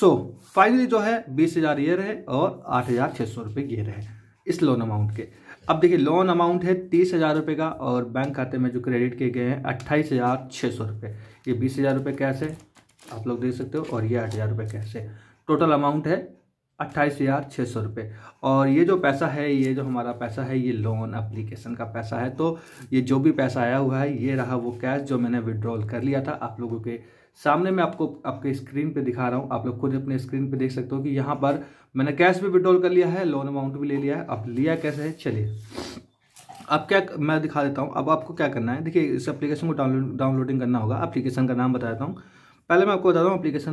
so finally जो है बीस हज़ार ये रहे और आठ हज़ार छः सौ रुपये ये रहे इस लोन अमाउंट के अब देखिए लोन अमाउंट है तीस हज़ार रुपये का और बैंक खाते में जो क्रेडिट किए गए हैं अट्ठाईस हज़ार छः सौ रुपये ये बीस हज़ार रुपये कैश है आप लोग देख सकते हो और ये आठ हज़ार रुपये कैश है टोटल अमाउंट है अट्ठाईस हज़ार छः सौ रुपये और ये जो पैसा है ये जो हमारा पैसा है ये लोन अप्लीकेशन का पैसा है तो ये जो भी पैसा आया हुआ है ये रहा वो कैश जो मैंने विड्रॉल कर लिया था आप लोगों के सामने मैं आपको आपके स्क्रीन पे दिखा रहा हूँ आप लोग खुद अपने स्क्रीन पे देख सकते हो कि यहाँ पर मैंने कैश भी विड्रॉल कर लिया है लोन अमाउंट भी ले लिया है अब लिया कैसे है चलिए अब क्या मैं दिखा देता हूँ अब आपको क्या करना है देखिए इस एप्लीकेशन को डाउनलोड डाउनलोडिंग करना होगा एप्लीकेशन का नाम बता देता हूँ पहले मैं आपको बता रहा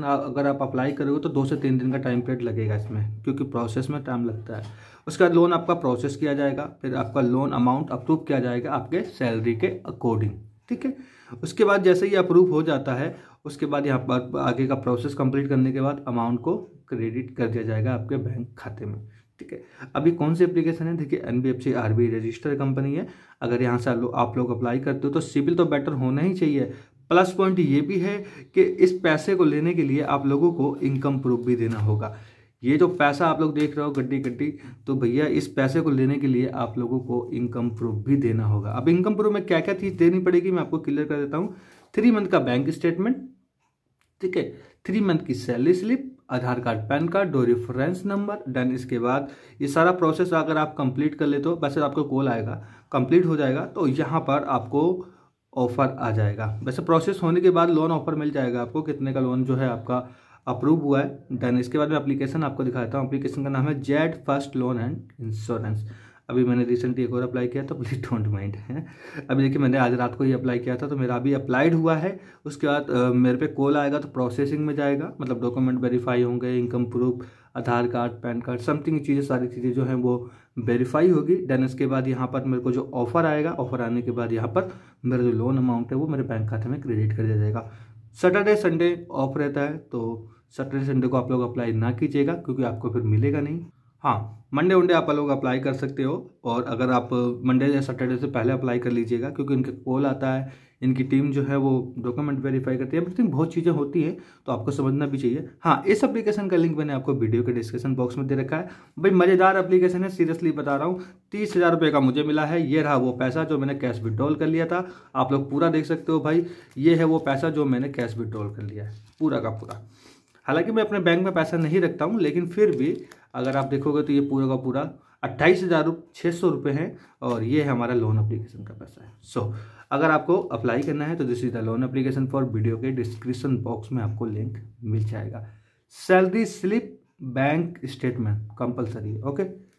हूँ अगर आप अप्लाई करोगे तो दो से तीन दिन का टाइम पीरियड लगेगा इसमें क्योंकि प्रोसेस में टाइम लगता है उसके बाद लोन आपका प्रोसेस किया जाएगा फिर आपका लोन अमाउंट अप्रूव किया जाएगा आपके सैलरी के अकॉर्डिंग ठीक है उसके बाद जैसे ही अप्रूव हो जाता है उसके बाद यहाँ पर आगे का प्रोसेस कंप्लीट करने के बाद अमाउंट को क्रेडिट कर दिया जाएगा आपके बैंक खाते में ठीक है अभी कौन सी एप्लीकेशन है देखिए N B F C R B register company है अगर यहाँ से आप लोग अप्लाई करते हो तो सिविल तो बेटर होना ही चाहिए प्लस पॉइंट ये भी है कि इस पैसे को लेने के लिए आप लोगों को इनकम प्रूफ भी देना होगा ये जो पैसा आप लोग देख रहे हो गड्डी गड्डी तो भैया इस पैसे को लेने के लिए आप लोगों को इनकम प्रूफ भी देना होगा अब इनकम प्रूफ में क्या क्या चीज़ देनी पड़ेगी मैं आपको क्लियर कर देता हूँ थ्री मंथ का बैंक स्टेटमेंट ठीक है थ्री मंथ की salary slip Aadhaar card PAN card दो रेफरेंस नंबर डन इसके बाद ये सारा प्रोसेस अगर आप कंप्लीट कर ले तो वैसे आपको कॉल आएगा कंप्लीट हो जाएगा तो यहाँ पर आपको ऑफर आ जाएगा वैसे प्रोसेस होने के बाद लोन ऑफर मिल जाएगा आपको कितने का लोन जो है आपका अप्रूव हुआ है डन इसके बाद में अप्लीकेशन आपको दिखाता हूँ अप्लीकेशन का नाम है Z first loan and insurance अभी मैंने रिसेंटली एक और अप्लाई किया तो प्लीज़ डोंट माइंड है अभी देखिए मैंने आज रात को ही अप्लाई किया था तो मेरा अभी अप्लाइड हुआ है उसके बाद मेरे पे कॉल आएगा तो प्रोसेसिंग में जाएगा मतलब डॉक्यूमेंट वेरीफाई होंगे income proof Aadhaar card PAN card something चीज़ें सारी चीज़ें जो हैं वो वेरीफाई होगी देन इसके बाद यहाँ पर मेरे को जो ऑफ़र आएगा ऑफ़र आने के बाद यहाँ पर मेरा जो लोन अमाउंट है वो मेरे बैंक खाते में क्रेडिट कर दिया जाएगा सैटरडे संडे ऑफ रहता है तो सैटरडे संडे को आप लोग अप्लाई ना कीजिएगा क्योंकि आपको फिर मिलेगा नहीं हाँ मंडे वनडे आप लोग अप्लाई कर सकते हो और अगर आप मंडे या सैटरडे से पहले अप्लाई कर लीजिएगा क्योंकि उनके कॉल आता है इनकी टीम जो है वो डॉक्यूमेंट वेरीफाई करती है एवरीथिंग बहुत चीज़ें होती है तो आपको समझना भी चाहिए हाँ इस एप्लीकेशन का लिंक मैंने आपको वीडियो के डिस्क्रिप्शन बॉक्स में दे रखा है भाई मज़ेदार एप्लीकेशन है सीरियसली बता रहा हूँ तीस हज़ार रुपये का मुझे मिला है ये रहा वो पैसा जो मैंने कैश विड्रॉल कर लिया था आप लोग पूरा देख सकते हो भाई ये है वो पैसा जो मैंने कैश विड्रॉल कर लिया है पूरा का पूरा हालांकि मैं अपने बैंक में पैसा नहीं रखता हूँ लेकिन फिर भी अगर आप देखोगे तो ये पूरा का पूरा अट्ठाईस हज़ार छः सौ रुपये हैं और ये है हमारा लोन अप्लीकेशन का पैसा है सो so, अगर आपको अप्लाई करना है तो this is the loan application for video के डिस्क्रिप्शन बॉक्स में आपको लिंक मिल जाएगा salary slip bank statement compulsory okay